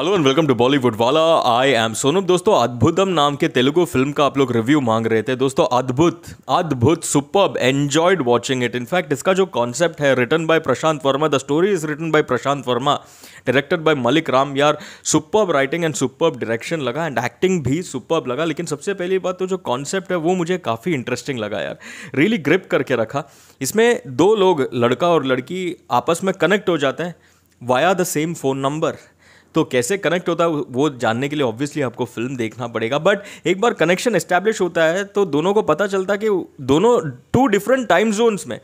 Hello and welcome to Bollywood वाला I M Sonam दोस्तों अद्भुतम नाम के तेलुगु फिल्म का आप लोग रिव्यू मांग रहे थे दोस्तों अद्भुत अद्भुत super enjoyed watching it in fact इसका जो कॉन्सेप्ट है written by Prashant Varma the story is written by Prashant Varma directed by Malik Ram यार super writing and super direction लगा एंड एक्टिंग भी सुपर लगा लेकिन सबसे पहली बात तो जो कॉन्सेप्ट है वो मुझे काफ़ी इंटरेस्टिंग लगा यार रियली really ग्रिप करके रखा इसमें दो लोग लड़का और लड़की आपस में कनेक्ट हो जाते हैं via the same phone number तो कैसे कनेक्ट होता है वो जानने के लिए ऑब्वियसली आपको फिल्म देखना पड़ेगा बट एक बार कनेक्शन एस्टैब्लिश होता है तो दोनों को पता चलता है कि दोनों टू डिफरेंट टाइम जोन्स में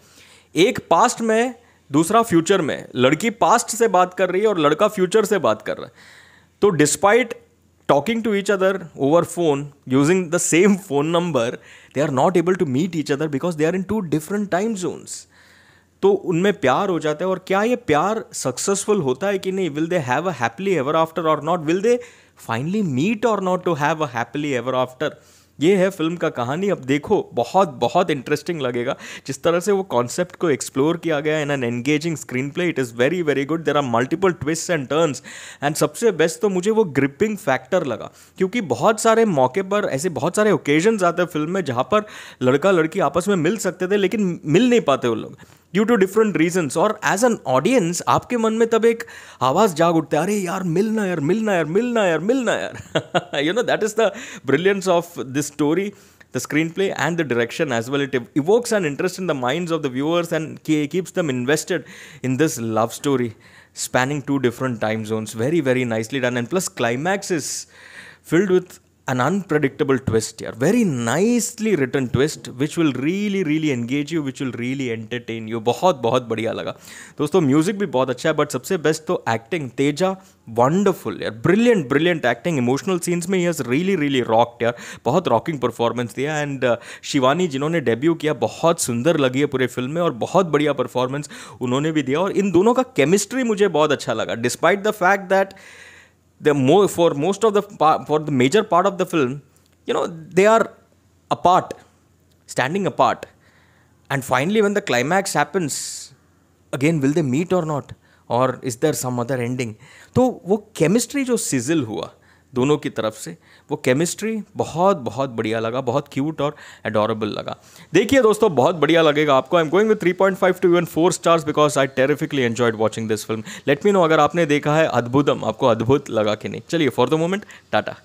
एक पास्ट में दूसरा फ्यूचर में लड़की पास्ट से बात कर रही है और लड़का फ्यूचर से बात कर रहा है तो despite talking to each other over phone using the same phone number they are not able to meet each other because they are in two different time zones तो उनमें प्यार हो जाता है और क्या ये प्यार सक्सेसफुल होता है कि नहीं will they have a happily ever after और not will they finally meet और not to have a happily ever after ये है फिल्म का कहानी अब देखो बहुत बहुत इंटरेस्टिंग लगेगा जिस तरह से वो कॉन्सेप्ट को एक्सप्लोर किया गया in an engaging screenplay it is very very good there are multiple twist and turns and सबसे बेस्ट तो मुझे वो ग्रिपिंग फैक्टर लगा क्योंकि बहुत सारे मौके पर ऐसे बहुत सारे ओकेजन्स आते हैं फिल्म में जहाँ पर लड़का लड़की आपस में मिल सकते थे लेकिन मिल नहीं पाते वो लोग ड्यू टू डिफरेंट रीजन्स और एज एन ऑडियंस आपके मन में तब एक आवाज जाग उठता है अरे यार मिलना यार मिलना यार मिलना यार मिलना यार you know that is the brilliance of this story the screenplay and the direction as well it evokes an interest in the mind of the viewers and keeps them invested in this love story spanning two different time zones very very nicely done and plus climax is filled with an unpredictable twist here very nicely written twist which will really really engage you which will really entertain you बहुत बहुत बढ़िया लगा दोस्तों music भी बहुत अच्छा है but सबसे बेस्ट तो एक्टिंग तेजा वंडरफुल यार brilliant brilliant acting emotional scenes में यस रियली रियली रॉक्ड यार बहुत रॉकिंग परफॉर्मेंस दिया एंड uh, शिवानी जिन्होंने डेब्यू किया बहुत सुंदर लगी है पूरे फिल्म में और बहुत बढ़िया परफॉर्मेंस उन्होंने भी दिया और इन दोनों का केमिस्ट्री मुझे बहुत अच्छा लगा despite the fact that the more for most of the for the major part of the film, you know, they are apart, standing apart, and finally when the climax happens, again will they meet or not, or is there some other ending? तो वो chemistry जो sizzle हुआ दोनों की तरफ से वो chemistry बहुत बहुत बढ़िया लगा बहुत क्यूट और एडोरेबल लगा देखिए दोस्तों बहुत बढ़िया लगेगा आपको I am going with three point five to even four stars because I terrifically enjoyed watching this film let me know अगर आपने देखा है अद्भुतम आपको अद्भुत लगा कि नहीं चलिए फॉर द मोमेंट टाटा